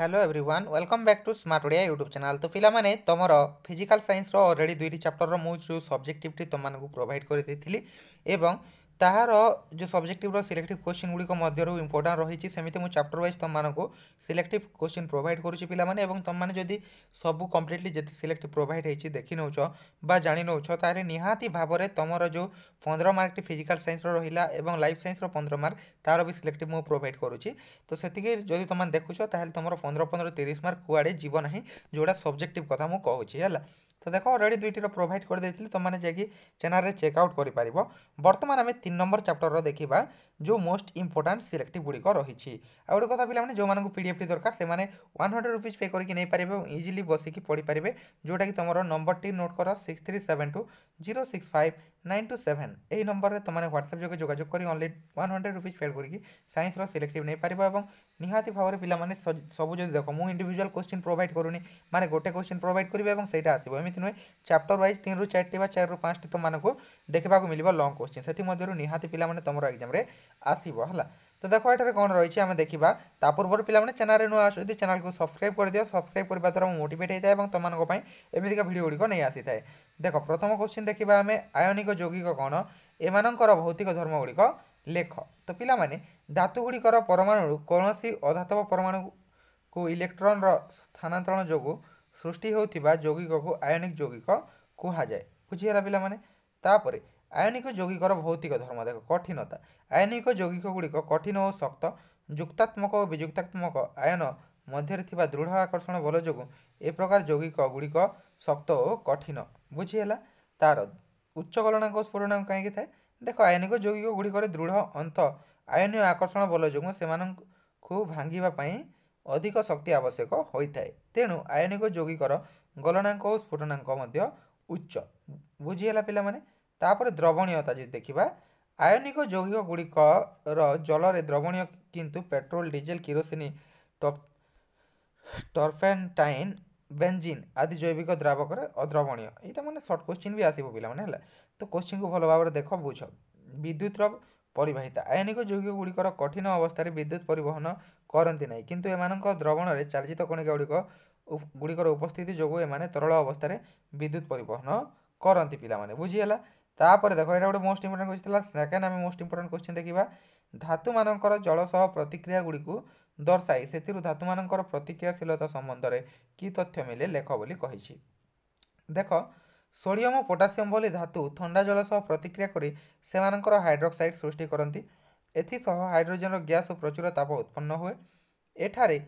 hello everyone welcome back to smart Odia YouTube channel ତ ପିଲାମାନେ ତୁମର ଫିଜିକାଲ୍ ସାଇନ୍ସର ଅଲରେଡ଼ି ଦୁଇଟି ଚାପ୍ଟରର ମୁଁ ଯେଉଁ ସବଜେକ୍ଟିଭ୍ଟି ତୁମମାନଙ୍କୁ ପ୍ରୋଭାଇଡ଼ କରିଦେଇଥିଲି ଏବଂ ତାହାର ଯେଉଁ ସବଜେକ୍ଟିଭ୍ର ସିଲେକ୍ଟିଭ୍ କୋଶ୍ଚିନ୍ ଗୁଡ଼ିକ ମଧ୍ୟରୁ ଇମ୍ପୋର୍ଟାଣ୍ଟ ରହିଛି ସେମିତି ମୁଁ ଚାପ୍ଟର ୱାଇଜ୍ ତୁମମାନଙ୍କୁ ସିଲେକ୍ଟିଭ୍ କୋଶ୍ଚିନ୍ ପ୍ରୋଭାଇଡ଼ କରୁଛି ପିଲାମାନେ ଏବଂ ତୁମମାନେ ଯଦି ସବୁ କମ୍ପ୍ଲିଟଲି ଯେତେ ସିଲେକ୍ଟିଭ୍ ପ୍ରୋଭାଇଡ଼ ହେଇଛି ଦେଖିନେଉଛ ବା ଜାଣିନେଉଛ ତାହେଲେ ନିହାତି ଭାବରେ ତୁମର ଯେଉଁ ପନ୍ଦର ମାର୍କଟି ଫିଜିକାଲ୍ ସାଇନ୍ସର ରହିଲା ଏବଂ ଲାଇଫ୍ ସାଇନ୍ସର ପନ୍ଦର ମାର୍କ ତା'ର ବି ସିଲେକ୍ଟିଭ୍ ମୁଁ ପ୍ରୋଭାଇଡ଼ କରୁଛି ତ ସେତିକି ଯଦି ତୁମେ ଦେଖୁଛ ତାହେଲେ ତୁମର ପନ୍ଦର ପନ୍ଦର ତିରିଶ ମାର୍କ କୁଆଡ଼େ ଯିବ ନାହିଁ ଯେଉଁଟା ସବଜେକ୍ଟିଭ୍ କଥା ମୁଁ କହୁଛି ହେଲା তো দেখো অলরেডি দুইটির প্রোভাইড করে দিয়েছিলি তোমাদের যাই চ্যানেলে চেকআউট করে পারিব বর্তমান আমি তিন নম্বর চ্যাপ্টর দেখিবা যে মোস্ট ইম্পর্টাট সিলেক্টিভ গুড়িক রয়েছে আর গোটে কথা পিলামানে যে পিডিএফটি দরকার সে ওয়ান হন্ড্রেড রুপিজ পে করি নেই পারে এবং ইজিলি বসিকি পড়িপারে যেটা কি তোমার নম্বরটি নোট কর six three seven two zero six five nine two seven এই নম্বরে তোমাদের হোয়াটসঅ্ୟାପ୍ যোগে যোগাযোগ କରି only one hundred rupees paid করিকি সাইন্সর সিলেক্টিভ নেইপারিব এবং নিহাতি ভাবে পিলামানে সবু যদি দেখ মু ইন্ডিভিজুয়াল কোশ্চিন প্রোভাইড করুনি মানে গোটে কোশ্চিন প্রোভাইড করিবে এবং সেইটা আসিব এমিতি নুহে চ্যাপ্টর ওয়াইজ তিন রু চারটি বা চার রু পাঁচটি তোমাকে দেখা মিলব লং কোশ্চিন সেমধ্যে নিহাতি পিলামানে তোমার এক্সামে আসিব হলা তো দেখো এটার কোণ রয়েছে আমি দেখিবা তা পূর্বর পিলামানে চ্যানেলে নূয়া আসুচি চ্যানেলকে সবসক্রাইব করে দিও সবসক্রাইব করা দ্বারা মোটিভেট হয়ে থাকে এবং তোমাদের এমিতিকা ভিডিও গুড়িক নিয়ে আসি থাকে দেখ প্রথম কোশ্চিন দেখিবা আমি আয়নিক যৌগিক কোণ এমানকর ভৌতিক ধর্ম গুড়িক লেখ তো পিলামানে ধাতু গুড়িকর পরমাণু কোণী অধাতব পরমাণুকু ইলেকট্রনর স্থানান্তরণ যোগ সৃষ্টি হেউথিবা যৌগিককু আয়নিক যৌগিক কুহাযায় বুঝিগলা পিলামানে তাপরে ଆୟନିକ ଯୌଗିକର ଭୌତିକ ଧର୍ମ ଦେଖ କଠିନତା ଆୟନିକ ଯୌଗିକ ଗୁଡ଼ିକ କଠିନ ଓ ଶକ୍ତ ଯୁକ୍ତାତ୍ମକ ଓ ବିଯୁକ୍ତାତ୍ମକ ଆୟନ ମଧ୍ୟରେ ଥିବା ଦୃଢ଼ ଆକର୍ଷଣ ବଳ ଯୋଗୁଁ ଏ ପ୍ରକାର ଯୌଗିକ ଗୁଡ଼ିକ ଶକ୍ତ ଓ କଠିନ ବୁଝିହେଲା ତା'ର ଉଚ୍ଚ ଗଲନାଙ୍କ ସ୍ଫୁରଣାଙ୍କ କାହିଁକି ଥାଏ ଦେଖ ଆୟନିକ ଯୌଗିକ ଗୁଡ଼ିକରେ ଦୃଢ଼ ଅନ୍ତ ଆୟନୀୟ ଆକର୍ଷଣ ବଳ ଯୋଗୁଁ ସେମାନଙ୍କୁ ଭାଙ୍ଗିବା ପାଇଁ ଅଧିକ ଶକ୍ତି ଆବଶ୍ୟକ ହୋଇଥାଏ ତେଣୁ ଆୟନିକ ଯୌଗିକର ଗଲନାଙ୍କ ଓ ସ୍ଫୁଟନାଙ୍କ ମଧ୍ୟ ଉଚ୍ଚ ବୁଝିହେଲା ପିଲାମାନେ ତାପରେ ଦ୍ରବଣୀୟତା ଯଦି ଦେଖିବା ଆୟନିକ ଯୌଗିକ ଗୁଡ଼ିକର ଜଳରେ ଦ୍ରବଣୀୟ କିନ୍ତୁ ପେଟ୍ରୋଲ ଡିଜେଲ କିରୋସିନି ଟର୍ଫେଣ୍ଟାଇନ୍ ବେଞ୍ଜିନ୍ ଆଦି ଜୈବିକ ଦ୍ରାବକରେ ଅଦ୍ରବଣୀୟ ଏଇଟା ମାନେ ସର୍ଟ କୋଶ୍ଚିନ୍ ବି ଆସିବ ପିଲାମାନେ ହେଲା ତ କୋଶ୍ଚିନ୍କୁ ଭଲ ଭାବରେ ଦେଖ ବୁଝ ବିଦ୍ୟୁତର ପରିବାହିତା ଆୟନିକ ଯୌଗିକ ଗୁଡ଼ିକର କଠିନ ଅବସ୍ଥାରେ ବିଦ୍ୟୁତ ପରିବହନ କରନ୍ତି ନାହିଁ କିନ୍ତୁ ଏମାନଙ୍କ ଦ୍ରବଣରେ ଚାର୍ଜିତ କଣିକା ଗୁଡ଼ିକ ଗୁଡ଼ିକର ଉପସ୍ଥିତି ଯୋଗୁଁ ଏମାନେ ତରଳ ଅବସ୍ଥାରେ ବିଦ୍ୟୁତ ପରିବହନ କରନ୍ତି ପିଲାମାନେ ବୁଝିହେଲା ତାପରେ ଦେଖ ଏଇଟା ଗୋଟେ ମୋଷ୍ଟ ଇମ୍ପୋର୍ଟାଣ୍ଟ କ୍ୱେଶ୍ଚିନ୍ ଥିଲା ସେକେଣ୍ଡ ଆମେ ମୋଷ୍ଟ ଇମ୍ପୋର୍ଟାଣ୍ଟ କ୍ୱେଶ୍ଚିନ୍ ଦେଖିବା ଧାତୁମାନଙ୍କର ଜଳ ସହ ପ୍ରତିକ୍ରିୟା ଗୁଡ଼ିକୁ ଦର୍ଶାଇ ସେଥିରୁ ଧାତୁମାନଙ୍କର ପ୍ରତିକ୍ରିୟାଶୀଳତା ସମ୍ବନ୍ଧରେ କି ତଥ୍ୟ ମିଳେ ଲେଖ ବୋଲି କହିଛି ଦେଖ ସୋଡ଼ିୟମ୍ ଓ ପୋଟାସିୟମ୍ ଭଳି ଧାତୁ ଥଣ୍ଡା ଜଳ ସହ ପ୍ରତିକ୍ରିୟା କରି ସେମାନଙ୍କର ହାଇଡ୍ରୋକ୍ସାଇଡ୍ ସୃଷ୍ଟି କରନ୍ତି ଏଥିସହ ହାଇଡ୍ରୋଜେନ୍ର ଗ୍ୟାସ୍ ଓ ପ୍ରଚୁର ତାପ ଉତ୍ପନ୍ନ ହୁଏ ଏଠାରେ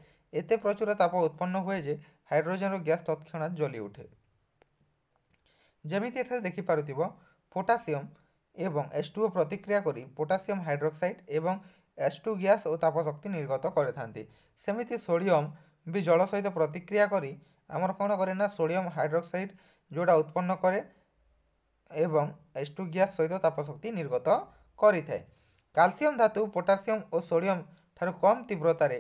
ଏତେ ପ୍ରଚୁର ତାପ ଉତ୍ପନ୍ନ ହୁଏ ଯେ ହାଇଡ୍ରୋଜେନ୍ର ଗ୍ୟାସ୍ ତତ୍କ୍ଷଣାତ୍ ଜ୍ୱଲି ଉଠେ ଯେମିତି ଏଠାରେ ଦେଖିପାରୁଥିବ পটাশিয়াম এবং এস টুও প্রতিক্রিয়া করে পটাশিয়াম হাইড্রোক্সাইড এবং এস টু গ্যাস ও তাপশক্তি নির্গত করে থাকে সেমিতি সোডিয়াম ବି ଜଳ ସହିତ ପ୍ରତିକ୍ରିୟା କରି ଆମର କ'ଣ କରେ ନା ସୋଡ଼ିୟମ୍ ହାଇଡ୍ରୋକ୍ସାଇଡ଼୍ ଯେଉଁଟା ଉତ୍ପନ୍ନ କରେ ଏବଂ ଏସ୍ ଟୁ ଗ୍ୟାସ୍ ସହିତ ତାପଶକ୍ତି ନିର୍ଗତ କରିଥାଏ କାଲସିୟମ୍ ଧାତୁ ପୋଟାସିୟମ୍ ଓ ସୋଡ଼ିୟମ୍ ଠାରୁ କମ୍ ତୀବ୍ରତାରେ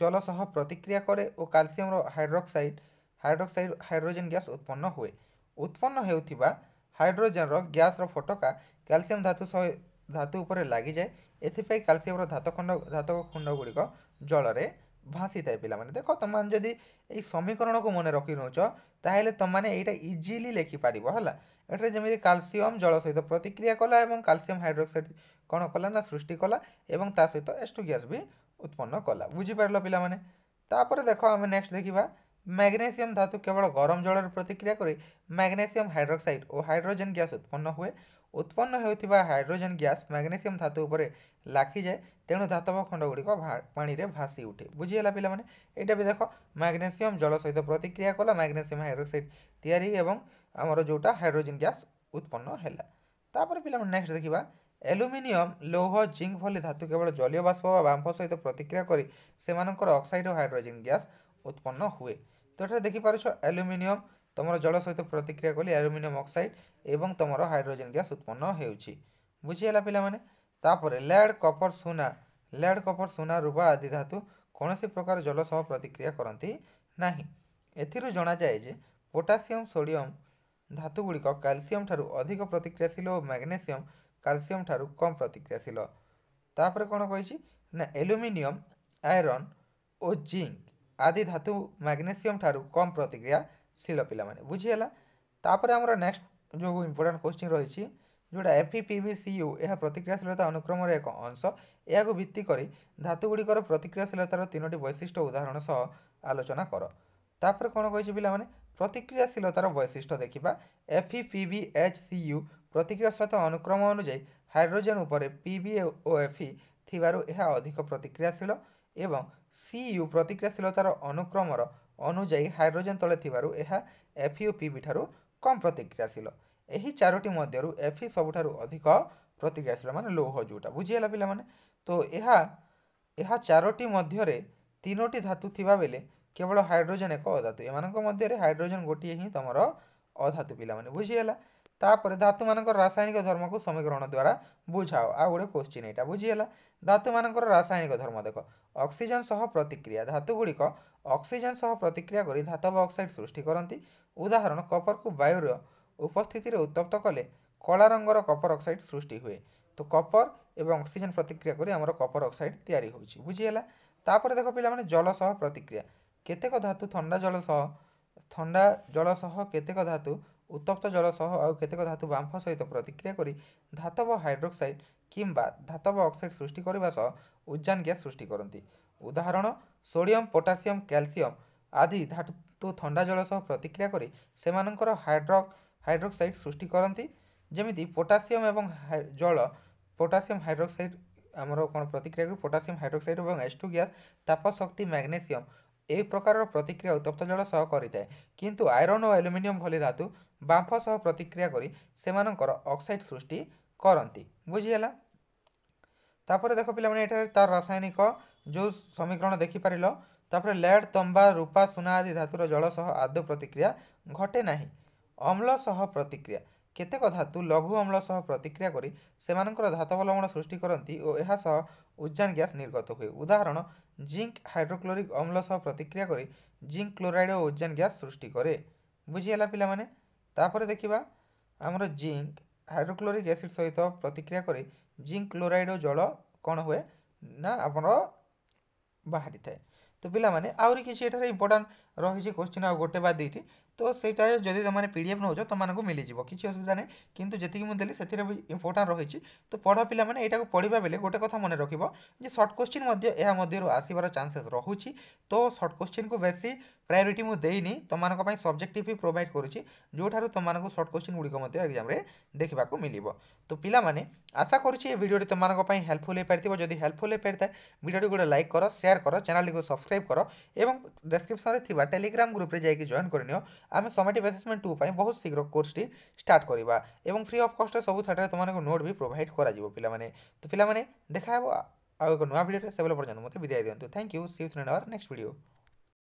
ଜଳ ସହ ପ୍ରତିକ୍ରିୟା କରେ ଓ କାଲସିୟମ୍ର ହାଇଡ୍ରୋକ୍ସାଇଡ଼୍ ହାଇଡ୍ରୋକ୍ସାଇଡ଼୍ ହାଇଡ୍ରୋଜେନ୍ ଗ୍ୟାସ୍ ଉତ୍ପନ୍ନ ହୁଏ ଉତ୍ପନ୍ନ ହେଉଥିବା ହାଇଡ୍ରୋଜେନ୍ର ଗ୍ୟାସ୍ର ଫୋଟକା କ୍ୟାଲସିୟମ୍ ଧାତୁ ସହ ଧାତୁ ଉପରେ ଲାଗିଯାଏ ଏଥିପାଇଁ କ୍ୟାଲସିୟମ୍ର ଧାତଖଣ୍ଡ ଧାତକ ଖଣ୍ଡଗୁଡ଼ିକ ଜଳରେ ଭାସିଥାଏ ପିଲାମାନେ ଦେଖ ତୁମମାନେ ଯଦି ଏଇ ସମୀକରଣକୁ ମନେ ରଖି ନେଉଛ ତାହେଲେ ତୁମମାନେ ଏଇଟା ଇଜିଲି ଲେଖିପାରିବ ହେଲା ଏଠାରେ ଯେମିତି କ୍ୟାଲସିୟମ୍ ଜଳ ସହିତ ପ୍ରତିକ୍ରିୟା କଲା ଏବଂ କ୍ୟାଲସିୟମ୍ ହାଇଡ୍ରୋକ୍ସାଇଡ୍ କ'ଣ କଲା ନା ସୃଷ୍ଟି କଲା ଏବଂ ତା ସହିତ ଏଷ୍ଟୁ ଗ୍ୟାସ୍ ବି ଉତ୍ପନ୍ନ କଲା ବୁଝିପାରିଲ ପିଲାମାନେ ତାପରେ ଦେଖ ଆମେ ନେକ୍ସଟ ଦେଖିବା ম্যাগনেসিয়াম ধাতু কেবল গরম জলের প্রতিক্রিয়া করে ম্যাগনেসিয়াম হাইড্রোক্সাইড ও হাইড্রোজেন গ্যাস উৎপন্ন হুয়ে উৎপন্ন হেউথিবা হাইড্রোজেন গ্যাস ম্যাগনেসিয়াম ধাতু উপরে ଲାଖିଯାଏ ତେଣୁ ଧାତବ ଖଣ୍ଡଗୁଡ଼ିକ ପାଣିରେ ଭାସି ଉଠେ ବୁଝିଗଲା ପିଲାମାନେ ଏଇଟା ବି ଦେଖ ମ୍ୟାଗ୍ନେସିୟମ୍ ଜଳ ସହିତ ପ୍ରତିକ୍ରିୟା କଲା ମ୍ୟାଗ୍ନେସିୟମ୍ ହାଇଡ୍ରୋକ୍ସାଇଡ୍ ତିଆରି ଏବଂ ଆମର ଯେଉଁଟା ହାଇଡ୍ରୋଜେନ୍ ଗ୍ୟାସ୍ ଉତ୍ପନ୍ନ ହେଲା ତାପରେ ପିଲାମାନେ ନେକ୍ସଟ ଦେଖିବା ଆଲୁମିନିୟମ୍ ଲୌହ ଜିଙ୍କ୍ ଭଳି ଧାତୁ କେବଳ ଜଳୀୟ ବାଷ୍ପ ବା ବାମ୍ଫ ସହିତ ପ୍ରତିକ୍ରିୟା କରି ସେମାନଙ୍କର ଅକ୍ସାଇଡ୍ ଓ ହାଇଡ୍ରୋଜେନ୍ ଗ୍ୟାସ୍ ଉତ୍ପନ୍ନ ହୁଏ ତ ଏଠାରେ ଦେଖିପାରୁଛ ଆଲୁମିନିୟମ୍ ତୁମର ଜଳ ସହିତ ପ୍ରତିକ୍ରିୟା କଲେ ଆଲୁମିନିୟମ୍ ଅକ୍ସାଇଡ୍ ଏବଂ ତୁମର ହାଇଡ୍ରୋଜେନ୍ ଗ୍ୟାସ୍ ଉତ୍ପନ୍ନ ହେଉଛି ବୁଝିହେଲା ପିଲାମାନେ ତାପରେ ଲ୍ୟାଡ୍ କପର୍ ସୁନା ଲ୍ୟାଡ୍ କପର୍ ସୁନା ରୁବା ଆଦି ଧାତୁ କୌଣସି ପ୍ରକାର ଜଳ ସହ ପ୍ରତିକ୍ରିୟା କରନ୍ତି ନାହିଁ ଏଥିରୁ ଜଣାଯାଏ ଯେ ପୋଟାସିୟମ୍ ସୋଡ଼ିୟମ୍ ଧାତୁଗୁଡ଼ିକ କ୍ୟାଲସିୟମ୍ ଠାରୁ ଅଧିକ ପ୍ରତିକ୍ରିୟାଶୀଳ ଓ ମ୍ୟାଗ୍ନେସିୟମ୍ କ୍ୟାଲସିୟମ୍ ଠାରୁ କମ୍ ପ୍ରତିକ୍ରିୟାଶୀଳ ତାପରେ କ'ଣ କହିଛି ନା ଆଲୁମିନିୟମ୍ ଆଇରନ୍ ଓ ଜିଙ୍କ୍ ଆଦି ଧାତୁ ମ୍ୟାଗ୍ନେସିୟମ୍ ଠାରୁ କମ୍ ପ୍ରତିକ୍ରିୟାଶୀଳ ପିଲାମାନେ ବୁଝିହେଲା ତାପରେ ଆମର ନେକ୍ସଟ ଯେଉଁ ଇମ୍ପୋର୍ଟାଣ୍ଟ କୋଶ୍ଚିନ୍ ରହିଛି ଯେଉଁଟା F E P B C U ଏହା ପ୍ରତିକ୍ରିୟାଶୀଳତା ଅନୁକ୍ରମର ଏକ ଅଂଶ ଏହାକୁ ଭିତ୍ତି କରି ଧାତୁଗୁଡ଼ିକର ପ୍ରତିକ୍ରିୟାଶୀଳତାର ତିନୋଟି ବୈଶିଷ୍ଟ୍ୟ ଉଦାହରଣ ସହ ଆଲୋଚନା କର ତାପରେ କ'ଣ କହିଛି ପିଲାମାନେ ପ୍ରତିକ୍ରିୟାଶୀଳତାର ବୈଶିଷ୍ଟ୍ୟ ଦେଖିବା F E P B H C U ପ୍ରତିକ୍ରିୟାଶୀଳତା ଅନୁକ୍ରମ ଅନୁଯାୟୀ ହାଇଡ୍ରୋଜେନ୍ ଉପରେ ପି ବି ଓ ଏଫି ଥିବାରୁ ଏହା ଅଧିକ ପ୍ରତିକ୍ରିୟାଶୀଳ ଏବଂ ସି ୟୁ ପ୍ରତିକ୍ରିୟାଶୀଳତାର ଅନୁକ୍ରମର ଅନୁଯାୟୀ ହାଇଡ୍ରୋଜେନ୍ ତଳେ ଥିବାରୁ ଏହା ଏଫ୍ୟୁ ପିବି ଠାରୁ କମ୍ ପ୍ରତିକ୍ରିୟାଶୀଳ ଏହି ଚାରୋଟି ମଧ୍ୟରୁ ଏଫି ସବୁଠାରୁ ଅଧିକ ପ୍ରତିକ୍ରିୟାଶୀଳ ମାନେ ଲୌହ ଯେଉଁଟା ବୁଝିହେଲା ପିଲାମାନେ ତ ଏହା ଏହା ଚାରୋଟି ମଧ୍ୟରେ ତିନୋଟି ଧାତୁ ଥିବାବେଳେ କେବଳ ହାଇଡ୍ରୋଜେନ୍ ଏକ ଅଧାତୁ ଏମାନଙ୍କ ମଧ୍ୟରେ ହାଇଡ୍ରୋଜେନ୍ ଗୋଟିଏ ହିଁ ତୁମର ଅଧାତୁ ପିଲାମାନେ ବୁଝିହେଲା ତାପରେ ଧାତୁମାନଙ୍କର ରାସାୟନିକ ଧର୍ମକୁ ସମୀକରଣ ଦ୍ୱାରା ବୁଝାଅ ଆଉ ଗୋଟେ କୋଶ୍ଚିନ୍ ଏଇଟା ବୁଝିହେଲା ଧାତୁମାନଙ୍କର ରାସାୟନିକ ଧର୍ମ ଦେଖ ଅକ୍ସିଜେନ୍ ସହ ପ୍ରତିକ୍ରିୟା ଧାତୁଗୁଡ଼ିକ ଅକ୍ସିଜେନ୍ ସହ ପ୍ରତିକ୍ରିୟା କରି ଧାତବ ଅକ୍ସାଇଡ଼ ସୃଷ୍ଟି କରନ୍ତି ଉଦାହରଣ କପରକୁ ବାୟୁର ଉପସ୍ଥିତିରେ ଉତ୍ତପ୍ତ କଲେ କଳା ରଙ୍ଗର କପର ଅକ୍ସାଇଡ଼ ସୃଷ୍ଟି ହୁଏ ତ କପର ଏବଂ ଅକ୍ସିଜେନ୍ ପ୍ରତିକ୍ରିୟା କରି ଆମର କପର ଅକ୍ସାଇଡ଼ ତିଆରି ହେଉଛି ବୁଝିହେଲା ତାପରେ ଦେଖ ପିଲାମାନେ ଜଳ ସହ ପ୍ରତିକ୍ରିୟା କେତେକ ଧାତୁ ଥଣ୍ଡା ଜଳ ସହ ଥଣ୍ଡା ଜଳ ସହ କେତେକ ଧାତୁ ଉତ୍ତପ୍ତ ଜଳ ସହ ଆଉ କେତେକ ଧାତୁ ବାମ୍ଫ ସହିତ ପ୍ରତିକ୍ରିୟା କରି ଧାତବ ହାଇଡ୍ରୋକ୍ସାଇଡ୍ କିମ୍ବା ଧାତବ ଅକ୍ସାଇଡ୍ ସୃଷ୍ଟି କରିବା ସହ ଉଜାନ ଗ୍ୟାସ୍ ସୃଷ୍ଟି କରନ୍ତି ଉଦାହରଣ ସୋଡ଼ିୟମ୍ ପୋଟାସିୟମ୍ କ୍ୟାଲସିୟମ୍ ଆଦି ଧାତୁ ଥଣ୍ଡା ଜଳ ସହ ପ୍ରତିକ୍ରିୟା କରି ସେମାନଙ୍କର ହାଇଡ୍ରୋ ହାଇଡ୍ରୋକ୍ସାଇଡ୍ ସୃଷ୍ଟି କରନ୍ତି ଯେମିତି ପୋଟାସିୟମ୍ ଏବଂ ଜଳ ପୋଟାସିୟମ୍ ହାଇଡ୍ରୋକ୍ସାଇଡ୍ ଆମର କ'ଣ ପ୍ରତିକ୍ରିୟା କରି ପୋଟାସିୟମ୍ ହାଇଡ୍ରୋକ୍ସାଇଡ୍ ଏବଂ ଏଚ୍ ଟୁ ଗ୍ୟାସ୍ ତାପଶକ୍ତି ମ୍ୟାଗ୍ନେସିୟମ୍ ଏହି ପ୍ରକାରର ପ୍ରତିକ୍ରିୟା ଉତ୍ତପ୍ତ ଜଳ ସହ କରିଥାଏ କିନ୍ତୁ ଆଇରନ୍ ଓ ଆଲୁମିନିୟମ୍ ଭଳି ଧାତୁ ବାମ୍ଫ ସହ ପ୍ରତିକ୍ରିୟା କରି ସେମାନଙ୍କର ଅକ୍ସାଇଡ଼୍ ସୃଷ୍ଟି କରନ୍ତି ବୁଝିହେଲା ତାପରେ ଦେଖ ପିଲାମାନେ ଏଠାରେ ତା'ର ରାସାୟନିକ ଯେଉଁ ସମୀକରଣ ଦେଖିପାରିଲ ତାପରେ ଲେଡ୍ ତମ୍ବା ରୂପା ସୁନା ଆଦି ଧାତୁର ଜଳ ସହ ଆଦୌ ପ୍ରତିକ୍ରିୟା ଘଟେ ନାହିଁ ଅମ୍ଳ ସହ ପ୍ରତିକ୍ରିୟା କେତେକ ଧାତୁ ଲଘୁ ଅମ୍ଳ ସହ ପ୍ରତିକ୍ରିୟା କରି ସେମାନଙ୍କର ଧାତବ ଲବଣ ସୃଷ୍ଟି କରନ୍ତି ଓ ଏହାସହ ଉଜାନ ଗ୍ୟାସ୍ ନିର୍ଗତ ହୁଏ ଉଦାହରଣ ଜିଙ୍କ ହାଇଡ୍ରୋକ୍ଲୋରିକ୍ ଅମ୍ଳ ସହ ପ୍ରତିକ୍ରିୟା କରି ଜିଙ୍କ କ୍ଲୋରାଇଡ଼୍ ଓ ଉଜାନ ଗ୍ୟାସ୍ ସୃଷ୍ଟି କରେ ବୁଝିହେଲା ପିଲାମାନେ ତାପରେ ଦେଖିବା ଆମର ଜିଙ୍କ୍ ହାଇଡ୍ରୋକ୍ଲୋରିକ୍ ଏସିଡ଼୍ ସହିତ ପ୍ରତିକ୍ରିୟା କରି ଜିଙ୍କ୍ କ୍ଲୋରାଇଡ଼୍ ଓ ଜଳ କ'ଣ ହୁଏ ନା ଆମର ବାହାରିଥାଏ ତ ପିଲାମାନେ ଆହୁରି କିଛି ଏଠାରେ ଇମ୍ପୋର୍ଟାଣ୍ଟ ରହିଛି କୋଶ୍ଚିନ୍ ଆଉ ଗୋଟେ ବା ଦୁଇଟି तो ସେଇଟା ଯଦି ତୁମେ ପି ଡି ଏଫ୍ ନେଉଛ ତୁମମାନଙ୍କୁ ମିଳିଯିବ କିଛି ଅସୁବିଧା ନାହିଁ କିନ୍ତୁ ଯେତିକି ମୁଁ ଦେଲି ସେଥିରେ ବି ଇମ୍ପୋର୍ଟାଣ୍ଟ ରହିଛି ତ ପଢ଼ ପିଲାମାନେ ଏଇଟାକୁ ପଢ଼ିବା ବେଳେ ଗୋଟେ କଥା ମନେ ରଖିବ ଯେ ସର୍ଟ କୋଶ୍ଚିନ୍ ମଧ୍ୟ ଏହା ମଧ୍ୟରୁ ଆସିବାର ଚାନ୍ସେସ୍ ରହୁଛି ତ ସର୍ଟ କୋଶ୍ଚିନ୍କୁ ବେଶୀ ପ୍ରାୟୋରିଟି ମୁଁ ଦେଇନି ତୁମମାନଙ୍କ ପାଇଁ ସବଜେକ୍ଟିଭ୍ ବି ପ୍ରୋଭାଇଡ଼ କରୁଛି ଯେଉଁଠାରୁ ତୁମମାନଙ୍କୁ ସର୍ଟ କୋଶ୍ଚିନ୍ ଗୁଡ଼ିକ ମଧ୍ୟ ଏକ୍ଜାମ୍ରେ ଦେଖିବାକୁ ମିଳିବ ତ ପିଲାମାନେ ଆଶା କରୁଛି ଏ ଭିଡ଼ିଓଟି ତୁମମାନଙ୍କ ପାଇଁ ହେଲ୍ପଫୁଲ୍ ହୋଇପାରିଥିବ ଯଦି ହେଲ୍ପଫୁଲ୍ ହୋଇପାରିଥାଏ ଭିଡ଼ିଓଟି ଗୋଟେ ଲାଇକ୍ କର ସେୟାର କର ଚ୍ୟାନେଲ୍ଟିକୁ ସବସ୍କ୍ରାଇବ୍ କର ଏବଂ ଡେସ୍କ୍ରିପସନ୍ରେ ଥିବା ଟେଲିଗ୍ରାମ ଗ୍ରୁପ୍ରେ ଯାଇକି ଜଏନ୍ କରିନିଅ ଆମେ ସମାଟିଭ୍ ଆସେସମେଣ୍ଟ ଟୁ ପାଇଁ ବହୁତ ଶୀଘ୍ର କୋର୍ସଟି ଷ୍ଟାର୍ଟ କରିବା ଏବଂ ଫ୍ରି ଅଫ୍ କଷ୍ଟରେ ସବୁଠାରୁ ତୁମମାନଙ୍କୁ ନୋଟ୍ ବି ପ୍ରୋଭାଇଡ଼ କରାଯିବ ପିଲାମାନେ ତ ପିଲାମାନେ ଦେଖାହେବ ଆଉ ଏକ ନୂଆ ଭିଡ଼ିଓରେ ସେବେଲେ ପର୍ଯ୍ୟନ୍ତ ମୋତେ ବିଦାୟ ଦିଅନ୍ତୁ thank you see you in our next video